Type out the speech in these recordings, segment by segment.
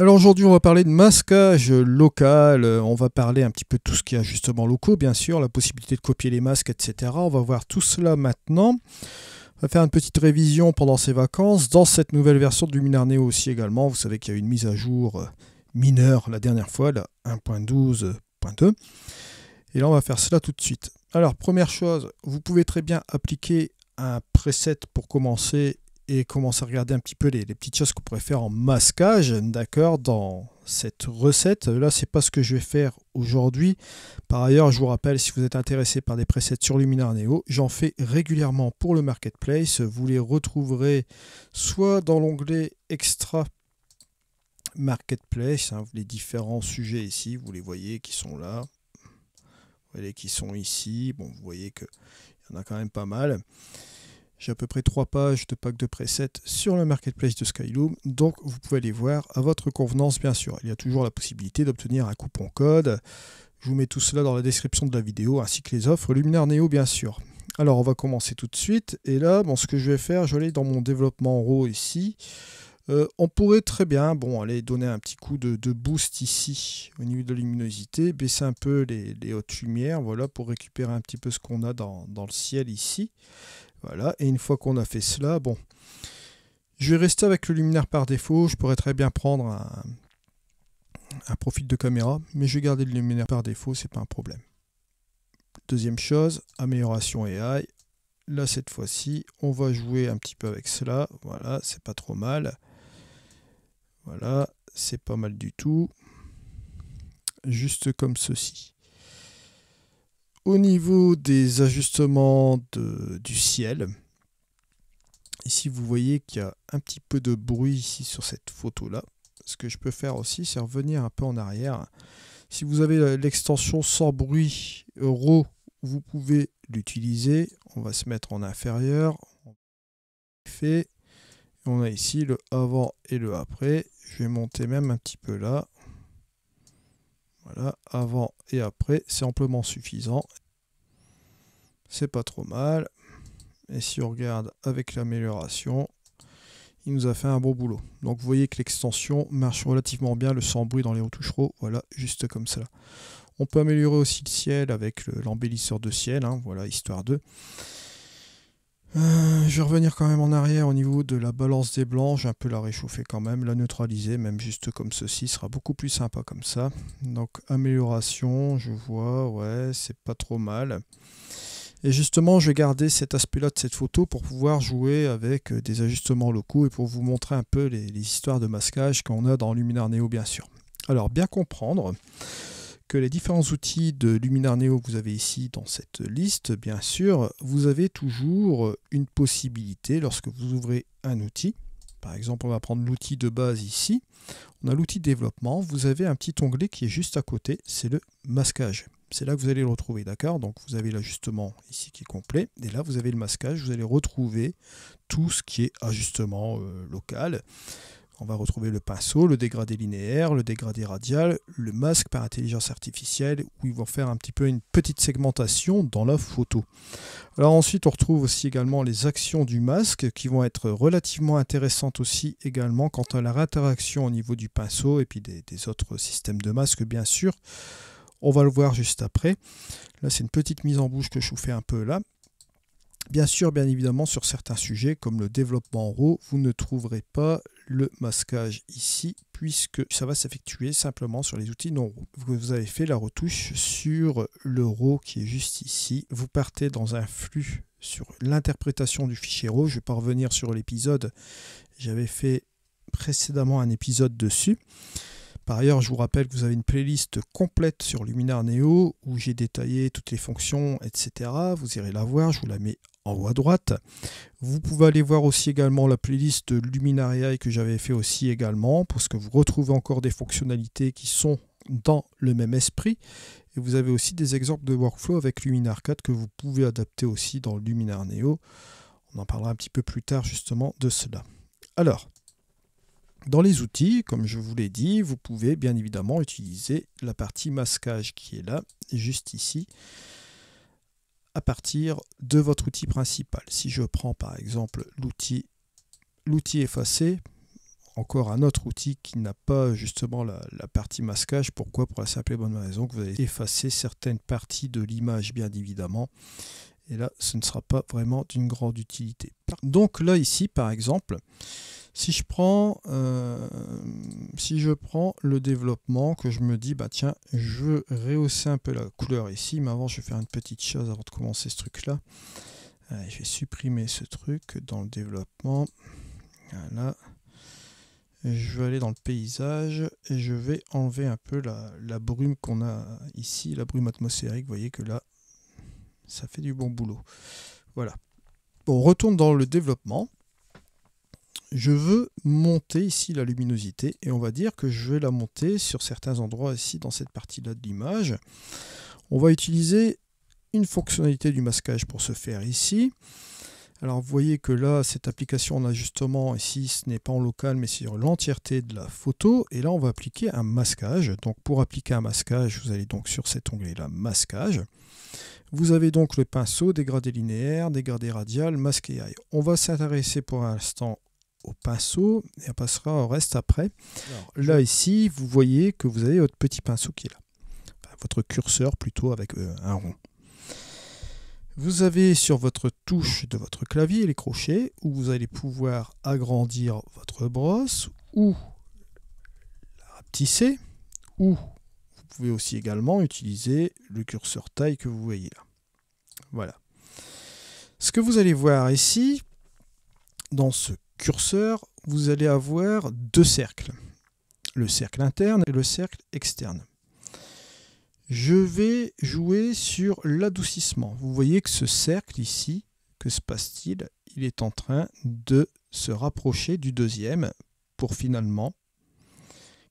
Alors aujourd'hui, on va parler de masquage local, euh, on va parler un petit peu de tout ce qui est justement locaux, bien sûr, la possibilité de copier les masques, etc. On va voir tout cela maintenant. On va faire une petite révision pendant ces vacances, dans cette nouvelle version du Luminar aussi également. Vous savez qu'il y a eu une mise à jour euh, mineure la dernière fois, la 1.12.2. Et là, on va faire cela tout de suite. Alors, première chose, vous pouvez très bien appliquer un preset pour commencer et commencer à regarder un petit peu les, petites choses qu'on pourrait faire en masquage, d'accord, dans cette recette. Là, c'est pas ce que je vais faire aujourd'hui. Par ailleurs, je vous rappelle, si vous êtes intéressé par des presets sur Luminar Neo, j'en fais régulièrement pour le marketplace. Vous les retrouverez soit dans l'onglet extra marketplace, hein, les différents sujets ici, vous les voyez qui sont là, vous voyez qui sont ici. Bon, vous voyez qu'il y en a quand même pas mal. J'ai à peu près 3 pages de packs de presets sur le marketplace de Skyloom, donc vous pouvez les voir à votre convenance bien sûr. Il y a toujours la possibilité d'obtenir un coupon code. Je vous mets tout cela dans la description de la vidéo, ainsi que les offres Luminaire Neo bien sûr. Alors on va commencer tout de suite, et là bon, ce que je vais faire, je vais aller dans mon développement RAW ici. Euh, on pourrait très bien bon, aller donner un petit coup de, boost ici au niveau de la luminosité, baisser un peu les, hautes lumières voilà, pour récupérer un petit peu ce qu'on a dans le ciel ici. Voilà, et une fois qu'on a fait cela, bon, je vais rester avec le luminaire par défaut, je pourrais très bien prendre un, un profil de caméra, mais je vais garder le luminaire par défaut, c'est pas un problème. Deuxième chose, amélioration AI. Là, cette fois-ci, on va jouer un petit peu avec cela. Voilà, c'est pas trop mal. Voilà, c'est pas mal du tout. Juste comme ceci. Au niveau des ajustements du ciel, ici vous voyez qu'il y a un petit peu de bruit ici sur cette photo là. Ce que je peux faire aussi, c'est revenir un peu en arrière. Si vous avez euh, l'extension sans bruit euh, RAW, vous pouvez l'utiliser. On va se mettre en inférieur. Fait. On a ici le avant et le après. Je vais monter même un petit peu là. Voilà, avant et après, c'est amplement suffisant. C'est pas trop mal. Et si on regarde avec l'amélioration, il nous a fait un bon boulot. Donc vous voyez que l'extension marche relativement bien, le sans bruit dans les retouchereaux, voilà, juste comme cela. On peut améliorer aussi le ciel avec l'embellisseur de ciel, hein. voilà, histoire de. Euh, je vais revenir quand même en arrière au niveau de la balance des blancs, j'ai un peu la réchauffer quand même, la neutraliser, même juste comme ceci, sera beaucoup plus sympa comme ça. Donc amélioration, je vois, ouais, c'est pas trop mal. Et justement, je vais garder cet aspect-là de cette photo pour pouvoir jouer avec euh, des ajustements locaux et pour vous montrer un peu les, les histoires de masquage qu'on a dans Luminar Neo, bien sûr. Alors, bien comprendre, que les différents outils de Luminar Neo que vous avez ici dans cette liste, bien sûr, vous avez toujours une possibilité lorsque vous ouvrez un outil. Par exemple, on va prendre l'outil de base ici. On a l'outil développement. Vous avez un petit onglet qui est juste à côté, c'est le masquage. C'est là que vous allez le retrouver, d'accord Donc vous avez l'ajustement ici qui est complet. Et là, vous avez le masquage. Vous allez retrouver tout ce qui est ajustement euh, local. On va retrouver le pinceau, le dégradé linéaire, le dégradé radial, le masque par intelligence artificielle, où ils vont faire un petit peu une petite segmentation dans la photo. Alors ensuite, on retrouve aussi également les actions du masque, qui vont être relativement intéressantes aussi également quant à la interaction au niveau du pinceau et puis des, autres systèmes de masque, bien sûr. On va le voir juste après. Là, c'est une petite mise en bouche que je vous fais un peu là. Bien sûr, bien évidemment, sur certains sujets comme le développement RAW, vous ne trouverez pas le masquage ici, puisque ça va s'effectuer simplement sur les outils non Vous avez fait la retouche sur le RAW qui est juste ici. Vous partez dans un flux sur l'interprétation du fichier RAW, Je vais pas revenir sur l'épisode. J'avais fait précédemment un épisode dessus. Par ailleurs, je vous rappelle que vous avez une playlist complète sur Luminar Neo où j'ai détaillé toutes les fonctions, etc. Vous irez la voir, je vous la mets en haut à droite. Vous pouvez aller voir aussi également la playlist Luminaria que j'avais fait aussi également, parce que vous retrouvez encore des fonctionnalités qui sont dans le même esprit. Et vous avez aussi des exemples de workflow avec Luminar 4 que vous pouvez adapter aussi dans Luminar Neo. On en parlera un petit peu plus tard justement de cela. Alors, dans les outils, comme je vous l'ai dit, vous pouvez bien évidemment utiliser la partie masquage qui est là, juste ici à partir de votre outil principal. Si je prends par exemple l'outil l'outil effacé, encore un autre outil qui n'a pas justement la, la, partie masquage. Pourquoi Pour la simple et bonne raison que vous allez effacer certaines parties de l'image, bien évidemment. Et là, ce ne sera pas vraiment d'une grande utilité. Donc là, ici, par exemple, si je prends, euh, si je prends le développement, que je me dis, bah tiens, je veux rehausser un peu la couleur ici, mais avant je vais faire une petite chose avant de commencer ce truc-là. Euh, je vais supprimer ce truc dans le développement. Voilà. Je vais aller dans le paysage et je vais enlever un peu la, la brume qu'on a ici, la brume atmosphérique. Vous voyez que là, ça fait du bon boulot. Voilà. On retourne dans le développement je veux monter ici la luminosité et on va dire que je vais la monter sur certains endroits ici dans cette partie-là de l'image. On va utiliser une fonctionnalité du masquage pour se faire ici. Alors vous voyez que là, cette application en ajustement, ici ce n'est pas en local mais sur l'entièreté de la photo. Et là on va appliquer un masquage. Donc pour appliquer un masquage, vous allez donc sur cet onglet là, masquage. Vous avez donc le pinceau, dégradé linéaire, dégradé radial, masque On va s'intéresser pour l'instant pinceau et on passera au reste après. là, ici, vous voyez que vous avez votre petit pinceau qui est là. votre curseur plutôt avec euh, un rond. Vous avez sur votre touche de votre clavier les crochets où vous allez pouvoir agrandir votre brosse ou la rapetisser ou vous pouvez aussi également utiliser le curseur taille que vous voyez là. Voilà. Ce que vous allez voir ici, dans ce curseur, vous allez avoir deux cercles. Le cercle interne et le cercle externe. Je vais jouer sur l'adoucissement. Vous voyez que ce cercle ici, que se passe-t-il Il est en train de se rapprocher du deuxième pour finalement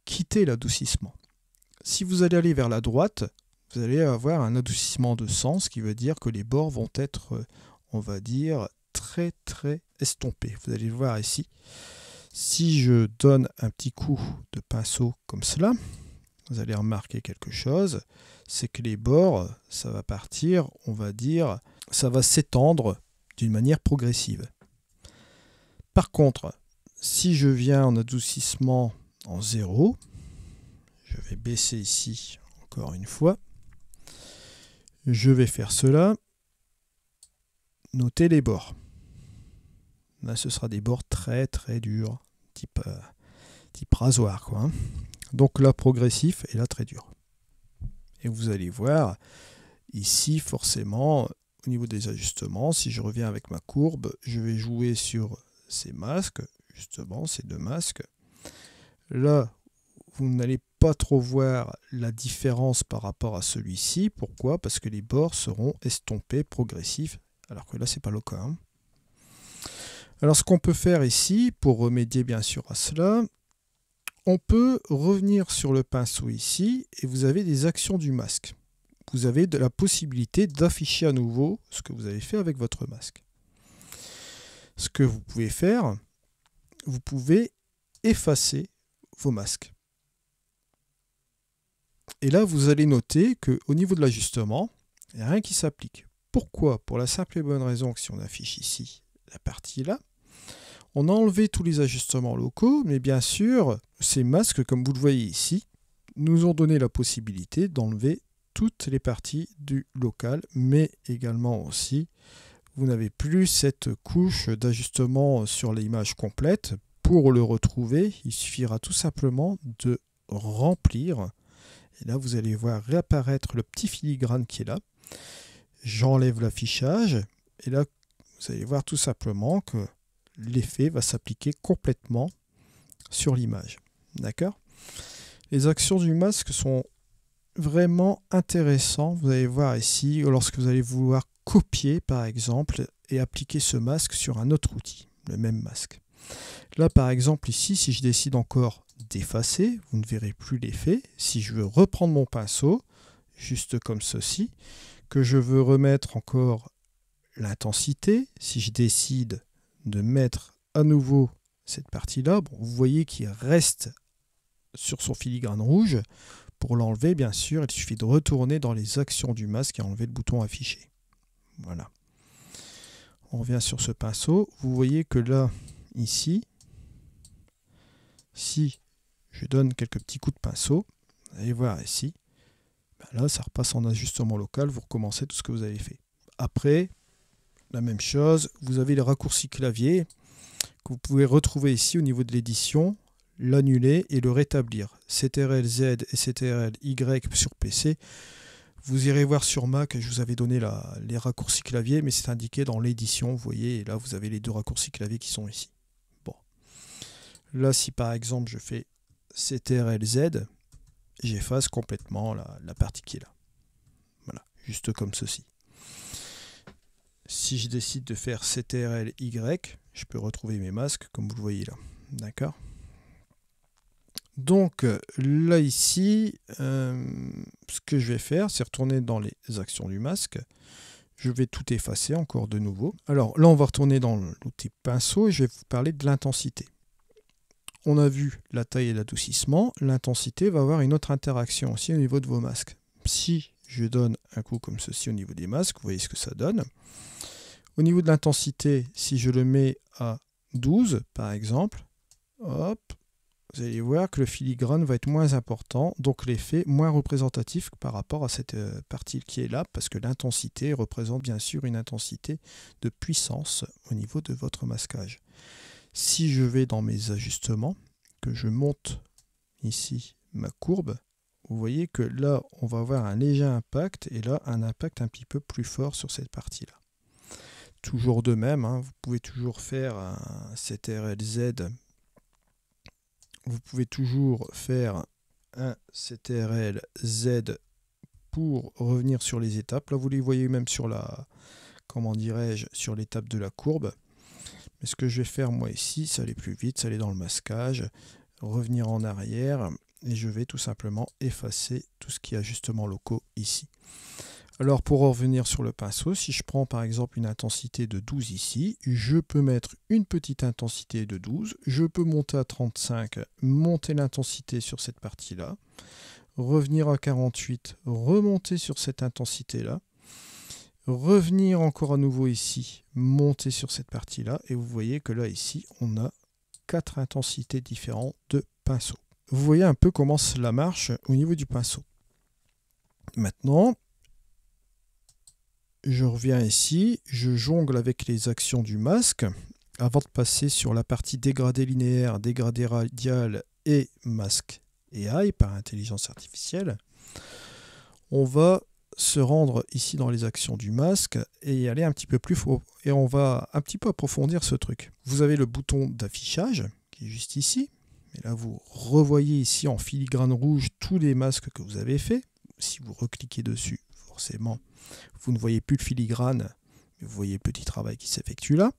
quitter l'adoucissement. Si vous allez aller vers la droite, vous allez avoir un adoucissement de sens qui veut dire que les bords vont être, on va dire, très très estompé. Vous allez voir ici, si je donne un petit coup de pinceau comme cela, vous allez remarquer quelque chose, c'est que les bords, ça va partir, on va dire, ça va s'étendre d'une manière progressive. Par contre, si je viens en adoucissement en 0, je vais baisser ici encore une fois, je vais faire cela, noter les bords. Bah, ce sera des bords très très durs, type, euh, type rasoir. Quoi, hein. Donc là progressif et là très dur. Et vous allez voir, ici forcément, au niveau des ajustements, si je reviens avec ma courbe, je vais jouer sur ces masques, justement ces deux masques. Là, vous n'allez pas trop voir la différence par rapport à celui-ci. Pourquoi Parce que les bords seront estompés, progressifs, alors que là, ce n'est pas le cas. Hein. Alors ce qu'on peut faire ici, pour remédier bien sûr à cela, on peut revenir sur le pinceau ici et vous avez des actions du masque. Vous avez de la possibilité d'afficher à nouveau ce que vous avez fait avec votre masque. Ce que vous pouvez faire, vous pouvez effacer vos masques. Et là, vous allez noter qu'au niveau de l'ajustement, il n'y a rien qui s'applique. Pourquoi Pour la simple et bonne raison que si on affiche ici la partie là, on a enlevé tous les ajustements locaux, mais bien sûr, ces masques, comme vous le voyez ici, nous ont donné la possibilité d'enlever toutes les parties du local, mais également aussi, vous n'avez plus cette couche d'ajustement sur l'image complète. Pour le retrouver, il suffira tout simplement de remplir. Et là, vous allez voir réapparaître le petit filigrane qui est là. J'enlève l'affichage. Et là, vous allez voir tout simplement que l'effet va s'appliquer complètement sur l'image. D'accord Les actions du masque sont vraiment intéressantes. Vous allez voir ici, lorsque vous allez vouloir copier par exemple et appliquer ce masque sur un autre outil, le même masque. Là par exemple ici, si je décide encore d'effacer, vous ne verrez plus l'effet. Si je veux reprendre mon pinceau, juste comme ceci, que je veux remettre encore l'intensité, si je décide de mettre à nouveau cette partie-là. vous voyez qu'il reste sur son filigrane rouge. Pour l'enlever, bien sûr, il suffit de retourner dans les actions du masque et enlever le bouton affiché. Voilà. On revient sur ce pinceau. Vous voyez que là, ici, si je donne quelques petits coups de pinceau, vous allez voir ici, ben là, ça repasse en ajustement local, vous recommencez tout ce que vous avez fait. Après, la même chose. Vous avez les raccourcis clavier que vous pouvez retrouver ici au niveau de l'édition, l'annuler et le rétablir. CTRL-Z et CTRL-Y sur PC. Vous irez voir sur Mac, je vous avais donné les raccourcis clavier, mais c'est indiqué dans l'édition, vous voyez, là vous avez les deux raccourcis clavier qui sont ici. Bon. Là, si par exemple je fais CTRL-Z, j'efface complètement la, la partie qui est là. Voilà, juste comme ceci si je décide de faire CTRL Y, je peux retrouver mes masques comme vous le voyez là. D'accord donc euh, là ici, euh, ce que je vais faire, c'est retourner dans les actions du masque. Je vais tout effacer encore de nouveau. Alors là, on va retourner dans l'outil pinceau et je vais vous parler de l'intensité. On a vu la taille et l'adoucissement. L'intensité va avoir une autre interaction aussi au niveau de vos masques. Si je donne un coup comme ceci au niveau des masques, vous voyez ce que ça donne. Au niveau de l'intensité, si je le mets à 12 par exemple, hop, vous allez voir que le filigrane va être moins important, donc l'effet moins représentatif par rapport à cette euh, partie qui est là, parce que l'intensité représente bien sûr une intensité de puissance au niveau de votre masquage. Si je vais dans mes ajustements, que je monte ici ma courbe, vous voyez que là, on va avoir un léger impact et là, un impact un petit peu plus fort sur cette partie-là. Toujours de même, hein, vous pouvez toujours faire un CTRL-Z, vous pouvez toujours faire un CTRL-Z pour revenir sur les étapes. Là, vous les voyez même sur la, comment dirais-je, sur l'étape de la courbe. Mais ce que je vais faire moi ici, ça aller plus vite, ça aller dans le masquage, revenir en arrière, et je vais tout simplement effacer tout ce qui est justement locaux ici. Alors pour revenir sur le pinceau, si je prends par exemple une intensité de 12 ici, je peux mettre une petite intensité de 12, je peux monter à 35, monter l'intensité sur cette partie-là, revenir à 48, remonter sur cette intensité-là, revenir encore à nouveau ici, monter sur cette partie-là, et vous voyez que là ici, on a quatre intensités différentes de pinceau vous voyez un peu comment cela marche au niveau du pinceau. Maintenant, je reviens ici, je jongle avec les actions du masque avant de passer sur la partie dégradé linéaire, dégradé radial et masque et AI par intelligence artificielle. On va se rendre ici dans les actions du masque et y aller un petit peu plus faux. Et on va un petit peu approfondir ce truc. Vous avez le bouton d'affichage qui est juste ici, mais là, vous revoyez ici en filigrane rouge tous les masques que vous avez faits. Si vous recliquez dessus, forcément, vous ne voyez plus le filigrane, mais vous voyez le petit travail qui s'effectue là.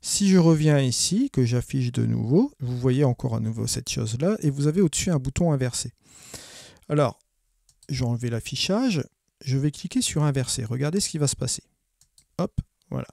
Si je reviens ici, que j'affiche de nouveau, vous voyez encore à nouveau cette chose-là, et vous avez au-dessus un bouton inversé. Alors, j'enlève l'affichage, je vais cliquer sur inverser, regardez ce qui va se passer. Hop, voilà.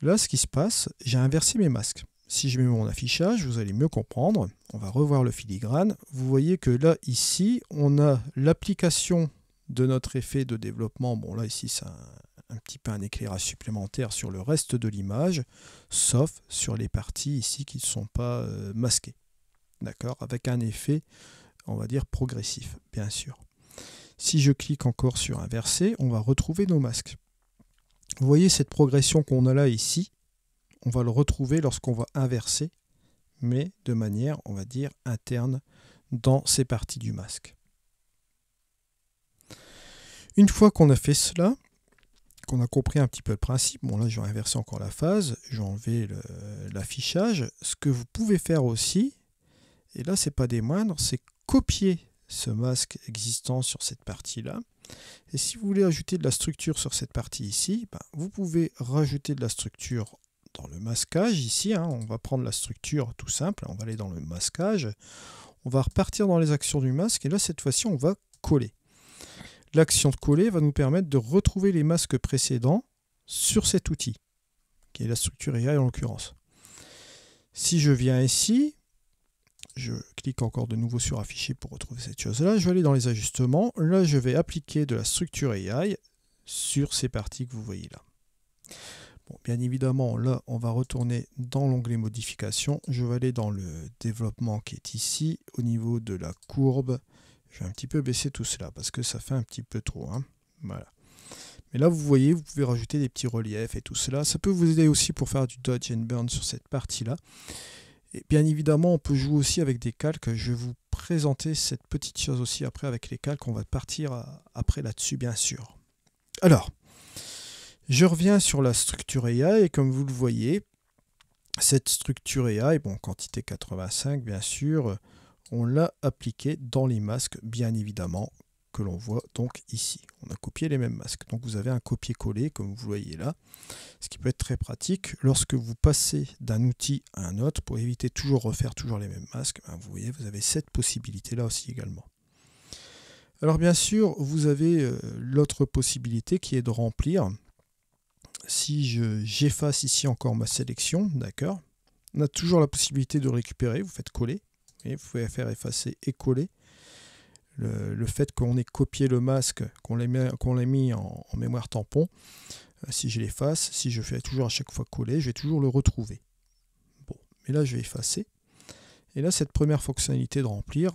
Là, ce qui se passe, j'ai inversé mes masques. Si je mets mon affichage, vous allez mieux comprendre. On va revoir le filigrane. Vous voyez que là, ici, on a l'application de notre effet de développement. Bon, là, ici, c'est un, petit peu un éclairage supplémentaire sur le reste de l'image, sauf sur les parties ici qui ne sont pas euh, masquées. D'accord Avec un effet, on va dire, progressif, bien sûr. Si je clique encore sur inverser, on va retrouver nos masques. Vous voyez cette progression qu'on a là ici, on va le retrouver lorsqu'on va inverser, mais de manière, on va dire, interne dans ces parties du masque. Une fois qu'on a fait cela, qu'on a compris un petit peu le principe, bon là j'ai inversé encore la phase, j'ai enlevé l'affichage, ce que vous pouvez faire aussi, et là c'est pas des moindres, c'est copier ce masque existant sur cette partie-là. Et si vous voulez ajouter de la structure sur cette partie ici, ben, vous pouvez rajouter de la structure dans le masquage ici. Hein. on va prendre la structure tout simple, on va aller dans le masquage. On va repartir dans les actions du masque et là cette fois-ci on va coller. L'action de coller va nous permettre de retrouver les masques précédents sur cet outil, qui est la structure AI en l'occurrence. Si je viens ici, je clique encore de nouveau sur afficher pour retrouver cette chose-là, je vais aller dans les ajustements, là je vais appliquer de la structure AI sur ces parties que vous voyez là. Bon, bien évidemment, là, on va retourner dans l'onglet modification. Je vais aller dans le développement qui est ici. Au niveau de la courbe, je vais un petit peu baisser tout cela parce que ça fait un petit peu trop. Hein. Voilà. Mais là, vous voyez, vous pouvez rajouter des petits reliefs et tout cela. Ça peut vous aider aussi pour faire du dodge and burn sur cette partie-là. Et bien évidemment, on peut jouer aussi avec des calques. Je vais vous présenter cette petite chose aussi après avec les calques. On va partir euh, après là-dessus, bien sûr. Alors, je reviens sur la structure e AI, et comme vous le voyez, cette structure e AI, bon, quantité 85 bien sûr, on l'a appliquée dans les masques bien évidemment que l'on voit donc ici. On a copié les mêmes masques. Donc vous avez un copier-coller comme vous voyez là, ce qui peut être très pratique lorsque vous passez d'un outil à un autre pour éviter toujours refaire toujours les mêmes masques. Ben, vous voyez, vous avez cette possibilité là aussi également. Alors bien sûr, vous avez euh, l'autre possibilité qui est de remplir si j'efface ici encore ma sélection, d'accord, on a toujours la possibilité de récupérer, vous faites coller, et vous pouvez faire effacer et coller. Le, fait qu'on ait copié le masque, qu'on l'ait mis, en, en, mémoire tampon, euh, si je l'efface, si je fais toujours à chaque fois coller, je vais toujours le retrouver. Bon, mais là je vais effacer. Et là, cette première fonctionnalité de remplir,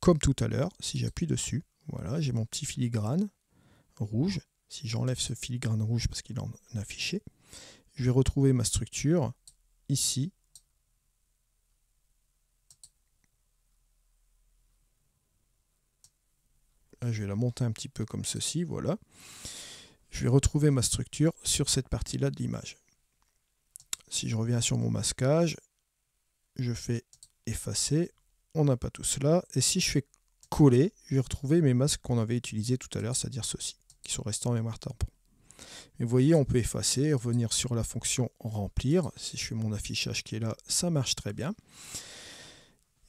comme tout à l'heure, si j'appuie dessus, voilà, j'ai mon petit filigrane rouge si j'enlève ce filigrane rouge parce qu'il en affiché, je vais retrouver ma structure ici. je vais la monter un petit peu comme ceci, voilà. Je vais retrouver ma structure sur cette partie-là de l'image. Si je reviens sur mon masquage, je fais effacer, on n'a pas tout cela. Et si je fais coller, je vais retrouver mes masques qu'on avait utilisés tout à l'heure, c'est-à-dire ceci qui sont restés en mémoire tampon. Mais vous voyez, on peut effacer, revenir sur la fonction remplir. Si je fais mon affichage qui est là, ça marche très bien.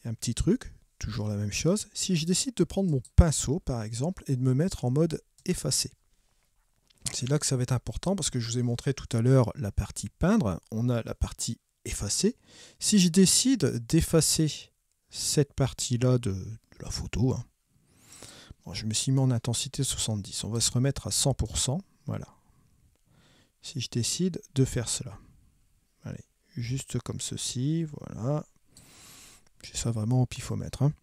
un petit truc, toujours la même chose. Si je décide de prendre mon pinceau, par exemple, et de me mettre en mode effacer, c'est là que ça va être important parce que je vous ai montré tout à l'heure la partie peindre. On a la partie effacer. Si je décide d'effacer cette partie-là de, la photo, hein, je me suis mis en intensité 70. On va se remettre à 100%. Voilà. Si je décide de faire cela. Allez, juste comme ceci. Voilà. J'ai ça vraiment au pifomètre. Hein.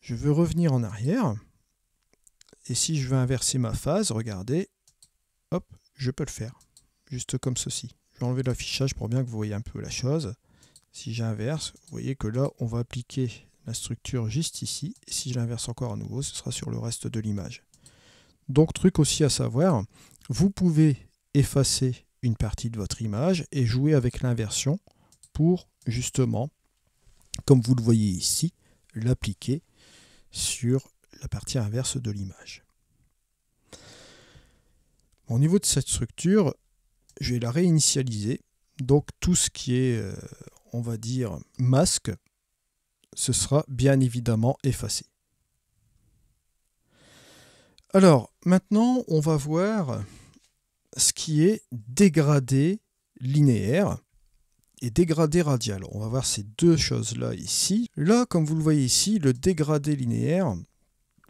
Je veux revenir en arrière. Et si je veux inverser ma phase, regardez, hop, je peux le faire. Juste comme ceci. Je vais enlever l'affichage pour bien que vous voyez un peu la chose. Si j'inverse, vous voyez que là, on va appliquer la structure juste ici. Et si je l'inverse encore à nouveau, ce sera sur le reste de l'image. Donc truc aussi à savoir, vous pouvez effacer une partie de votre image et jouer avec l'inversion pour justement, comme vous le voyez ici, l'appliquer sur la partie inverse de l'image. Au niveau de cette structure, je vais la réinitialiser. Donc tout ce qui est, euh, on va dire, masque, ce sera bien évidemment effacé. Alors maintenant, on va voir ce qui est dégradé linéaire et dégradé radial. On va voir ces deux choses-là ici. Là, comme vous le voyez ici, le dégradé linéaire,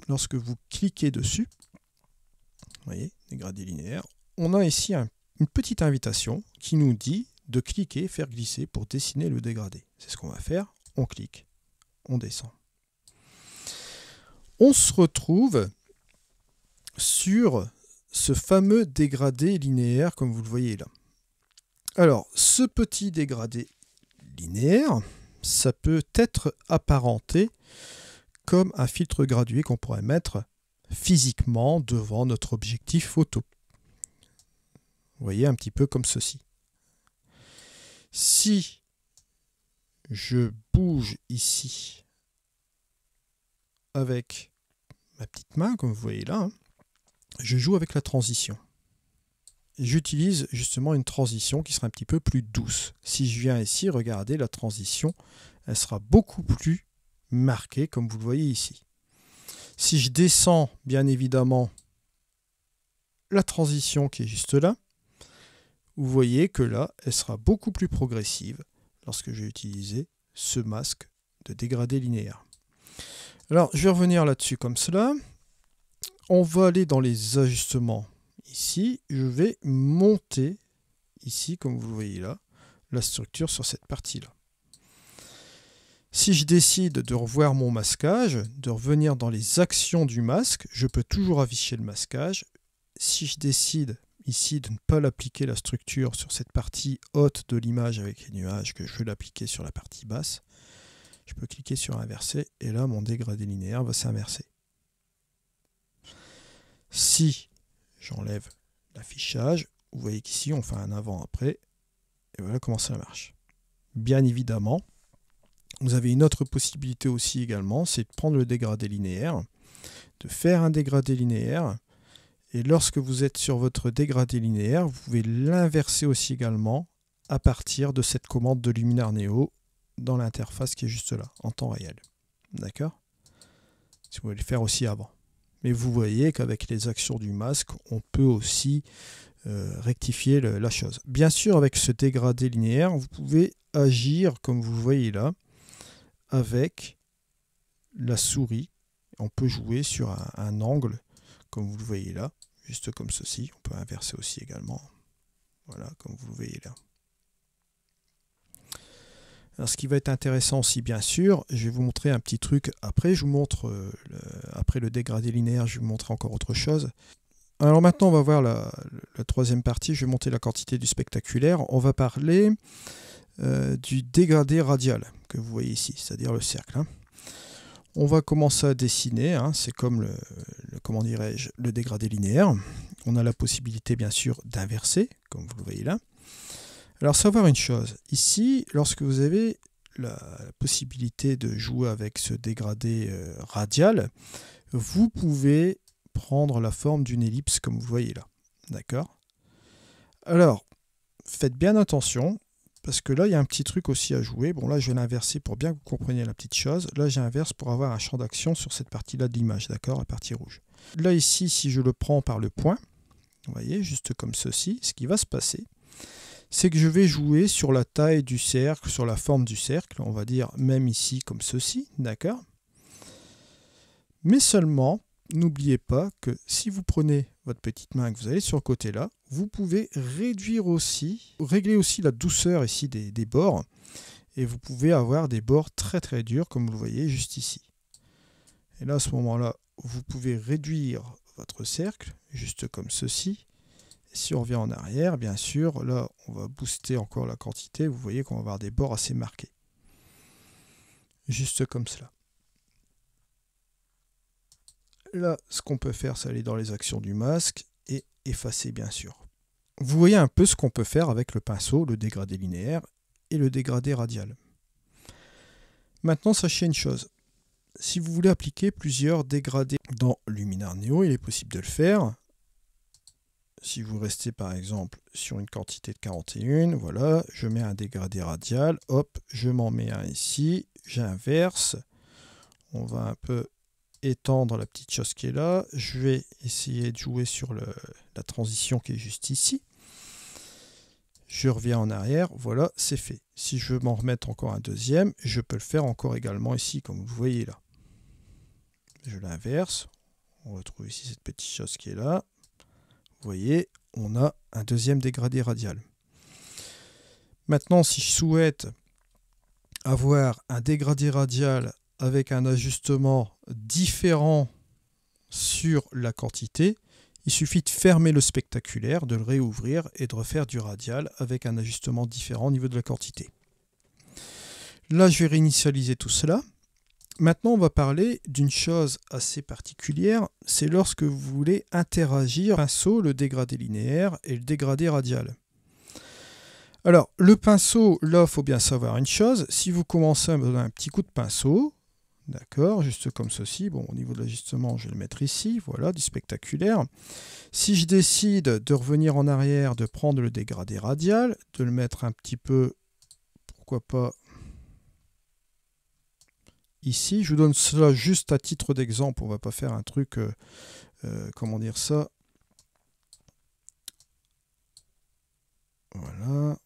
lorsque vous cliquez dessus, vous voyez, dégradé linéaire, on a ici une petite invitation qui nous dit de cliquer, faire glisser pour dessiner le dégradé. C'est ce qu'on va faire, on clique on descend. On se retrouve sur ce fameux dégradé linéaire comme vous le voyez là. Alors, ce petit dégradé linéaire, ça peut être apparenté comme un filtre gradué qu'on pourrait mettre physiquement devant notre objectif photo. Vous voyez, un petit peu comme ceci. Si je bouge ici avec ma petite main, comme vous voyez là, hein. je joue avec la transition. J'utilise justement une transition qui sera un petit peu plus douce. Si je viens ici, regardez, la transition, elle sera beaucoup plus marquée, comme vous le voyez ici. Si je descends, bien évidemment, la transition qui est juste là, vous voyez que là, elle sera beaucoup plus progressive lorsque j'ai utilisé ce masque de dégradé linéaire. Alors, je vais revenir là-dessus comme cela. On va aller dans les ajustements ici. Je vais monter ici, comme vous le voyez là, la structure sur cette partie-là. Si je décide de revoir mon masquage, de revenir dans les actions du masque, je peux toujours afficher le masquage. Si je décide ici de ne pas l'appliquer la structure sur cette partie haute de l'image avec les nuages que je vais l'appliquer sur la partie basse. Je peux cliquer sur inverser et là mon dégradé linéaire va s'inverser. Si j'enlève l'affichage, vous voyez qu'ici on fait un avant-après et voilà comment ça marche. Bien évidemment, vous avez une autre possibilité aussi également, c'est de prendre le dégradé linéaire, de faire un dégradé linéaire et lorsque vous êtes sur votre dégradé linéaire, vous pouvez l'inverser aussi également à partir de cette commande de Luminar Neo dans l'interface qui est juste là, en temps réel. D'accord Si vous voulez le faire aussi avant. Mais vous voyez qu'avec les actions du masque, on peut aussi euh, rectifier la chose. Bien sûr, avec ce dégradé linéaire, vous pouvez agir, comme vous voyez là, avec la souris. On peut jouer sur un angle comme vous le voyez là, juste comme ceci. On peut inverser aussi également. Voilà, comme vous le voyez là. Alors ce qui va être intéressant aussi bien sûr, je vais vous montrer un petit truc après, je vous montre euh, après le dégradé linéaire, je vais vous montrer encore autre chose. Alors maintenant on va voir la, troisième partie, je vais monter la quantité du spectaculaire, on va parler euh, du dégradé radial que vous voyez ici, c'est-à-dire le cercle. Hein. On va commencer à dessiner, hein. c'est comme le, comment dirais-je, le dégradé linéaire. On a la possibilité bien sûr d'inverser, comme vous le voyez là. Alors savoir une chose, ici, lorsque vous avez la possibilité de jouer avec ce dégradé euh, radial, vous pouvez prendre la forme d'une ellipse comme vous voyez là. D'accord Alors, faites bien attention, parce que là, il y a un petit truc aussi à jouer. Bon, là, je vais l'inverser pour bien que vous compreniez la petite chose. Là, j'inverse pour avoir un champ d'action sur cette partie-là de l'image, d'accord La partie rouge. Là, ici, si je le prends par le point, vous voyez, juste comme ceci, ce qui va se passer, c'est que je vais jouer sur la taille du cercle, sur la forme du cercle, on va dire même ici comme ceci, d'accord Mais seulement, n'oubliez pas que si vous prenez votre petite main que vous allez sur le côté là. Vous pouvez réduire aussi, régler aussi la douceur ici des, bords. Et vous pouvez avoir des bords très très durs comme vous le voyez juste ici. Et là à ce moment-là, vous pouvez réduire votre cercle, juste comme ceci. si on revient en arrière, bien sûr, là on va booster encore la quantité. Vous voyez qu'on va avoir des bords assez marqués. Juste comme cela. Là, ce qu'on peut faire, c'est aller dans les actions du masque et effacer, bien sûr. Vous voyez un peu ce qu'on peut faire avec le pinceau, le dégradé linéaire et le dégradé radial. Maintenant, sachez une chose. Si vous voulez appliquer plusieurs dégradés dans Luminar Neo, il est possible de le faire. Si vous restez par exemple sur une quantité de 41, voilà, je mets un dégradé radial, hop, je m'en mets un ici, j'inverse, on va un peu étendre la petite chose qui est là. Je vais essayer de jouer sur la transition qui est juste ici. Je reviens en arrière, voilà, c'est fait. Si je veux m'en remettre encore un deuxième, je peux le faire encore également ici, comme vous voyez là. Je l'inverse, on retrouve ici cette petite chose qui est là. Vous voyez, on a un deuxième dégradé radial. Maintenant, si je souhaite avoir un dégradé radial avec un ajustement différent sur la quantité, il suffit de fermer le spectaculaire, de le réouvrir et de refaire du radial avec un ajustement différent au niveau de la quantité. Là, je vais réinitialiser tout cela. Maintenant, on va parler d'une chose assez particulière, c'est lorsque vous voulez interagir pinceau, le dégradé linéaire et le dégradé radial. Alors, le pinceau, là, il faut bien savoir une chose, si vous commencez à un petit coup de pinceau, D'accord, juste comme ceci. Bon, au niveau de l'ajustement, je vais le mettre ici. Voilà, du spectaculaire. Si je décide de revenir en arrière, de prendre le dégradé radial, de le mettre un petit peu, pourquoi pas, ici. Je vous donne cela juste à titre d'exemple. On ne va pas faire un truc, euh, euh, comment dire ça. Voilà.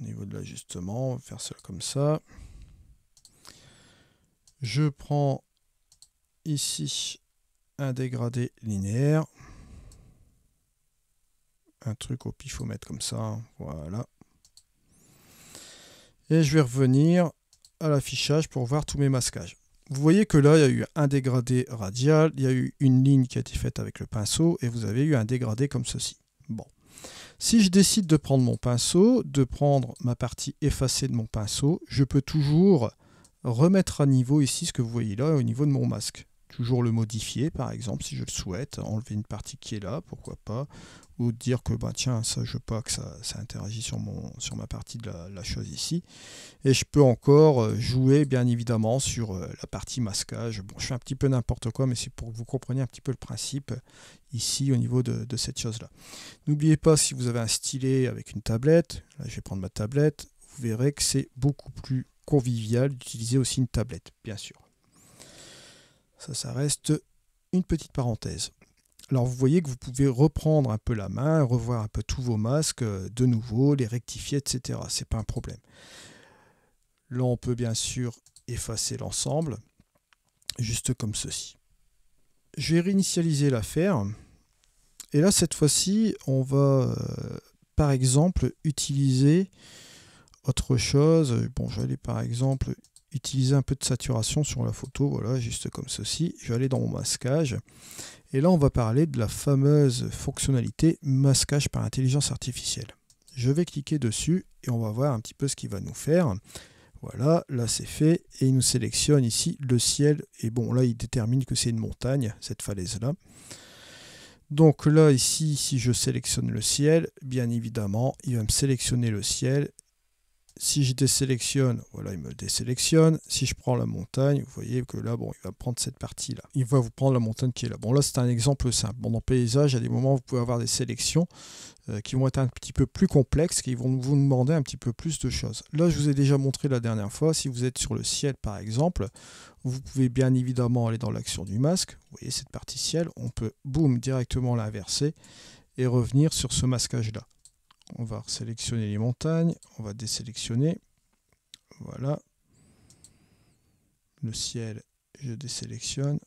niveau de l'ajustement, faire ça comme ça. Je prends ici un dégradé linéaire. Un truc au mettre comme ça, voilà. Et je vais revenir à l'affichage pour voir tous mes masquages. Vous voyez que là, il y a eu un dégradé radial, il y a eu une ligne qui a été faite avec le pinceau, et vous avez eu un dégradé comme ceci. Bon. Si je décide de prendre mon pinceau, de prendre ma partie effacée de mon pinceau, je peux toujours remettre à niveau ici ce que vous voyez là au niveau de mon masque toujours le modifier, par exemple, si je le souhaite, enlever une partie qui est là, pourquoi pas, ou dire que bah, tiens, ça je veux pas que ça, ça interagisse sur, mon, sur ma partie de la, chose ici. Et je peux encore euh, jouer, bien évidemment, sur euh, la partie masquage. Bon, je fais un petit peu n'importe quoi, mais c'est pour que vous compreniez un petit peu le principe ici au niveau de, de cette chose-là. N'oubliez pas, si vous avez un stylet avec une tablette, là je vais prendre ma tablette, vous verrez que c'est beaucoup plus convivial d'utiliser aussi une tablette, bien sûr. Ça, ça reste une petite parenthèse. Alors vous voyez que vous pouvez reprendre un peu la main, revoir un peu tous vos masques euh, de nouveau, les rectifier, etc. C'est pas un problème. Là, on peut bien sûr effacer l'ensemble, juste comme ceci. Je vais réinitialiser l'affaire. Et là, cette fois-ci, on va, euh, par exemple, utiliser autre chose. Bon, j'allais par exemple utiliser un peu de saturation sur la photo, voilà, juste comme ceci. Je vais aller dans mon masquage. Et là, on va parler de la fameuse fonctionnalité masquage par intelligence artificielle. Je vais cliquer dessus et on va voir un petit peu ce qu'il va nous faire. Voilà, là c'est fait et il nous sélectionne ici le ciel. Et bon, là il détermine que c'est une montagne, cette falaise-là. Donc là, ici, si je sélectionne le ciel, bien évidemment, il va me sélectionner le ciel si je désélectionne, voilà, il me désélectionne. Si je prends la montagne, vous voyez que là, bon, il va prendre cette partie-là. Il va vous prendre la montagne qui est là. Bon, là, c'est un exemple simple. Bon, dans paysage, à des moments, vous pouvez avoir des sélections euh, qui vont être un petit peu plus complexes, qui vont vous demander un petit peu plus de choses. Là, je vous ai déjà montré la dernière fois, si vous êtes sur le ciel, par exemple, vous pouvez bien évidemment aller dans l'action du masque. Vous voyez cette partie ciel, on peut, boum, directement l'inverser et revenir sur ce masquage-là on va sélectionner les montagnes, on va désélectionner. Voilà. Le ciel, je désélectionne.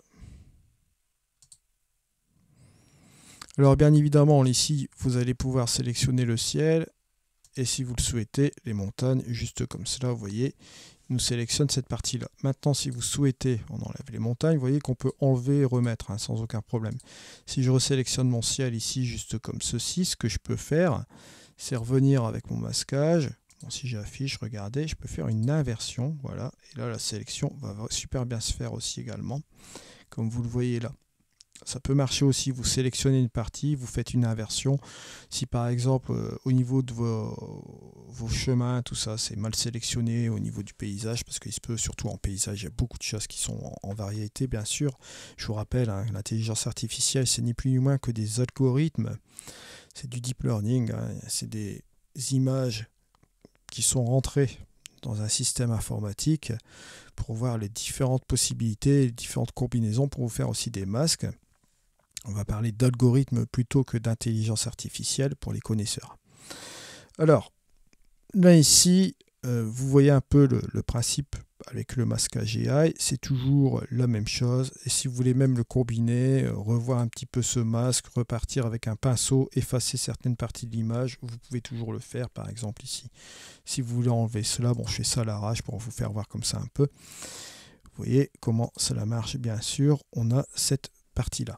Alors bien évidemment, ici, vous allez pouvoir sélectionner le ciel. Et si vous le souhaitez, les montagnes, juste comme cela, vous voyez, nous sélectionne cette partie-là. Maintenant, si vous souhaitez, on enlève les montagnes, vous voyez qu'on peut enlever et remettre hein, sans aucun problème. Si je resélectionne mon ciel ici, juste comme ceci, ce que je peux faire, c'est revenir avec mon masquage. si j'affiche, regardez, je peux faire une inversion. Voilà. Et là, la sélection va super bien se faire aussi également, comme vous le voyez là. Ça peut marcher aussi, vous sélectionnez une partie, vous faites une inversion. Si par exemple euh, au niveau de vos, vos chemins, tout ça, c'est mal sélectionné au niveau du paysage, parce qu'il se peut, surtout en paysage, il y a beaucoup de choses qui sont en, variété, bien sûr. Je vous rappelle, hein, l'intelligence artificielle, c'est ni plus ni moins que des algorithmes c'est du deep learning, hein. c'est des images qui sont rentrées dans un système informatique pour voir les différentes possibilités, les différentes combinaisons pour vous faire aussi des masques. On va parler d'algorithmes plutôt que d'intelligence artificielle pour les connaisseurs. Alors, là ici, euh, vous voyez un peu le, le principe avec le masque AGI, c'est toujours la même chose. Et si vous voulez même le combiner, euh, revoir un petit peu ce masque, repartir avec un pinceau, effacer certaines parties de l'image, vous pouvez toujours le faire, par exemple ici. Si vous voulez enlever cela, bon, je fais ça à l'arrache pour vous faire voir comme ça un peu. Vous voyez comment cela marche, bien sûr, on a cette partie-là.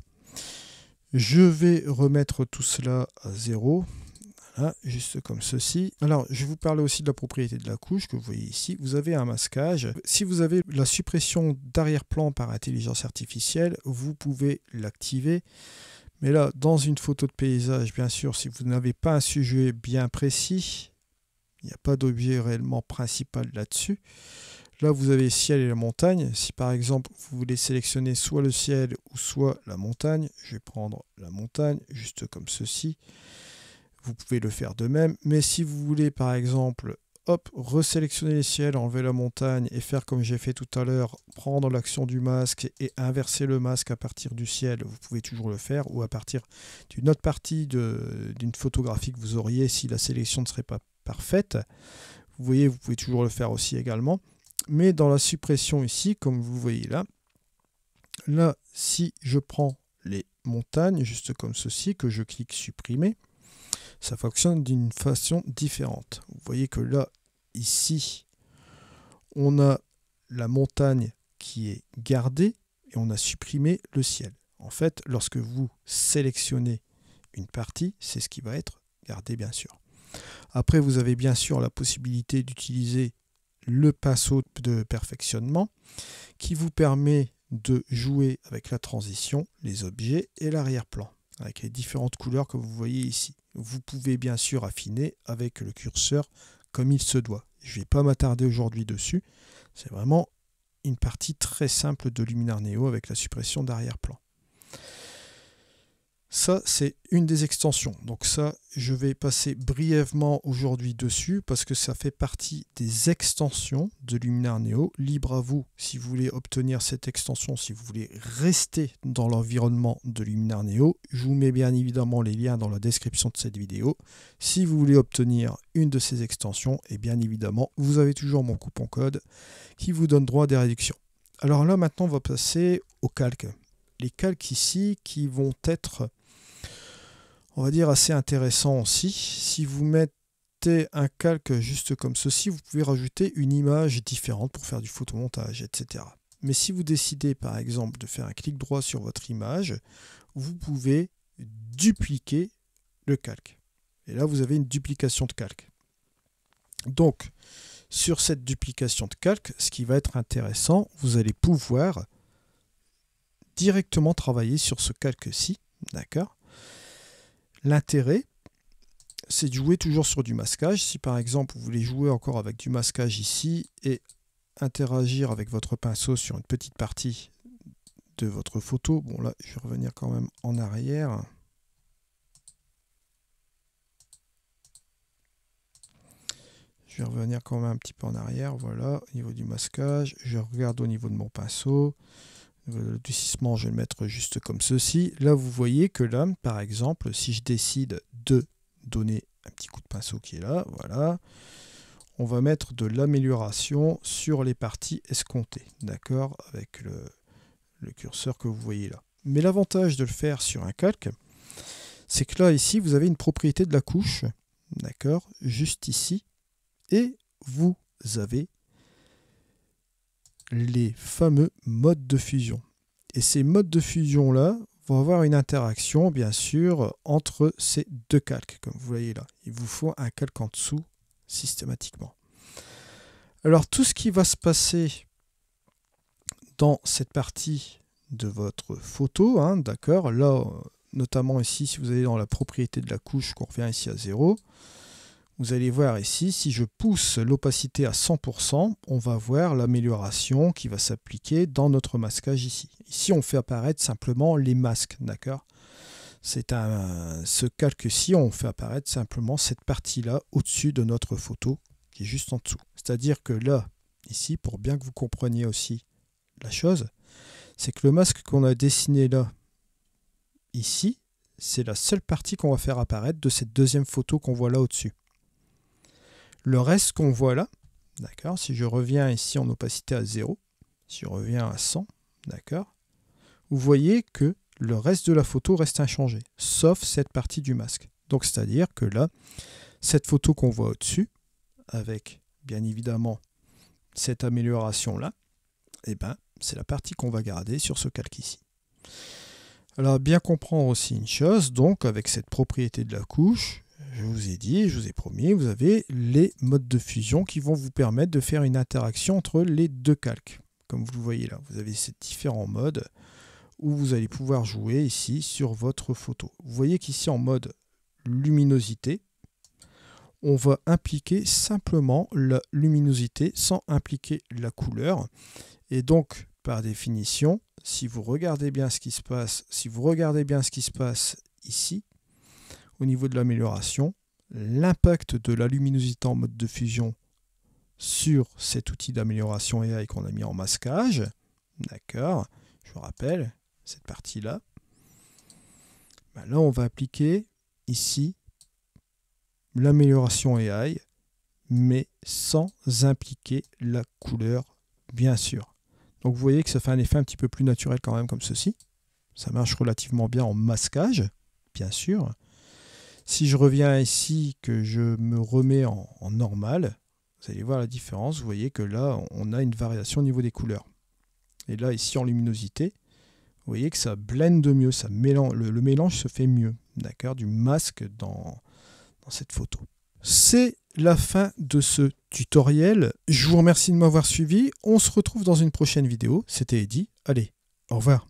Je vais remettre tout cela à zéro. Ah, juste comme ceci. Alors, je vous parler aussi de la propriété de la couche que vous voyez ici. Vous avez un masquage. Si vous avez la suppression d'arrière-plan par intelligence artificielle, vous pouvez l'activer. Mais là, dans une photo de paysage, bien sûr, si vous n'avez pas un sujet bien précis, il n'y a pas d'objet réellement principal là-dessus. Là, vous avez ciel et la montagne. Si par exemple, vous voulez sélectionner soit le ciel ou soit la montagne, je vais prendre la montagne, juste comme ceci. Vous pouvez le faire de même, mais si vous voulez par exemple hop, resélectionner les ciels, enlever la montagne et faire comme j'ai fait tout à l'heure, prendre l'action du masque et inverser le masque à partir du ciel, vous pouvez toujours le faire, ou à partir d'une autre partie d'une photographie que vous auriez si la sélection ne serait pas parfaite. Vous voyez, vous pouvez toujours le faire aussi également. Mais dans la suppression ici, comme vous voyez là, là, si je prends les montagnes, juste comme ceci, que je clique supprimer, ça fonctionne d'une façon différente. Vous voyez que là, ici, on a la montagne qui est gardée et on a supprimé le ciel. En fait, lorsque vous sélectionnez une partie, c'est ce qui va être gardé bien sûr. Après, vous avez bien sûr la possibilité d'utiliser le pinceau de perfectionnement qui vous permet de jouer avec la transition, les objets et l'arrière-plan, avec les différentes couleurs que vous voyez ici. Vous pouvez bien sûr affiner avec le curseur comme il se doit. Je ne vais pas m'attarder aujourd'hui dessus. C'est vraiment une partie très simple de Luminar Neo avec la suppression d'arrière-plan. Ça, c'est une des extensions. Donc ça, je vais passer brièvement aujourd'hui dessus parce que ça fait partie des extensions de Luminar Neo. Libre à vous si vous voulez obtenir cette extension, si vous voulez rester dans l'environnement de Luminar Neo. Je vous mets bien évidemment les liens dans la description de cette vidéo. Si vous voulez obtenir une de ces extensions, et eh bien évidemment, vous avez toujours mon coupon code qui vous donne droit à des réductions. Alors là, maintenant, on va passer aux calques. les calques ici qui vont être on va dire, assez intéressant aussi. Si vous mettez un calque juste comme ceci, vous pouvez rajouter une image différente pour faire du photomontage, etc. Mais si vous décidez par exemple de faire un clic droit sur votre image, vous pouvez dupliquer le calque. Et là, vous avez une duplication de calque. Donc, sur cette duplication de calque, ce qui va être intéressant, vous allez pouvoir directement travailler sur ce calque-ci, d'accord L'intérêt, c'est de jouer toujours sur du masquage. Si par exemple vous voulez jouer encore avec du masquage ici et interagir avec votre pinceau sur une petite partie de votre photo, bon là je vais revenir quand même en arrière. Je vais revenir quand même un petit peu en arrière, voilà, au niveau du masquage. Je regarde au niveau de mon pinceau. Euh, L'adoucissement, je vais le mettre juste comme ceci. Là, vous voyez que là, par exemple, si je décide de donner un petit coup de pinceau qui est là, voilà, on va mettre de l'amélioration sur les parties escomptées, d'accord, avec le, le curseur que vous voyez là. Mais l'avantage de le faire sur un calque, c'est que là, ici, vous avez une propriété de la couche, d'accord, juste ici, et vous avez les fameux modes de fusion. Et ces modes de fusion-là vont avoir une interaction, bien sûr, entre ces deux calques, comme vous voyez là. Il vous faut un calque en dessous systématiquement. Alors tout ce qui va se passer dans cette partie de votre photo, hein, d'accord, là, notamment ici, si vous allez dans la propriété de la couche, qu'on revient ici à 0, vous allez voir ici, si je pousse l'opacité à 100%, on va voir l'amélioration qui va s'appliquer dans notre masquage ici. Ici, on fait apparaître simplement les masques, d'accord c'est un, ce calque-ci, on fait apparaître simplement cette partie-là au-dessus de notre photo qui est juste en dessous. C'est-à-dire que là, ici, pour bien que vous compreniez aussi la chose, c'est que le masque qu'on a dessiné là, ici, c'est la seule partie qu'on va faire apparaître de cette deuxième photo qu'on voit là au-dessus. Le reste qu'on voit là, d'accord, si je reviens ici en opacité à 0, si je reviens à 100, d'accord, vous voyez que le reste de la photo reste inchangé, sauf cette partie du masque. Donc c'est-à-dire que là, cette photo qu'on voit au-dessus, avec bien évidemment cette amélioration-là, eh ben, c'est la partie qu'on va garder sur ce calque ici. Alors bien comprendre aussi une chose, donc avec cette propriété de la couche, je vous ai dit, je vous ai promis, vous avez les modes de fusion qui vont vous permettre de faire une interaction entre les deux calques. Comme vous le voyez là, vous avez ces différents modes où vous allez pouvoir jouer ici sur votre photo. Vous voyez qu'ici en mode luminosité, on va impliquer simplement la luminosité sans impliquer la couleur. Et donc, par définition, si vous regardez bien ce qui se passe, si vous regardez bien ce qui se passe ici, au niveau de l'amélioration, l'impact de la luminosité en mode de fusion sur cet outil d'amélioration AI qu'on a mis en masquage. D'accord Je vous rappelle cette partie-là. Ben là, on va appliquer ici l'amélioration AI, mais sans impliquer la couleur, bien sûr. Donc vous voyez que ça fait un effet un petit peu plus naturel quand même comme ceci. Ça marche relativement bien en masquage, bien sûr. Si je reviens ici, que je me remets en, normal, vous allez voir la différence. Vous voyez que là, on a une variation au niveau des couleurs. Et là, ici en luminosité, vous voyez que ça blende mieux, ça mélange, le, mélange se fait mieux, d'accord, du masque dans, dans cette photo. C'est la fin de ce tutoriel. Je vous remercie de m'avoir suivi. On se retrouve dans une prochaine vidéo. C'était Eddy. Allez, au revoir.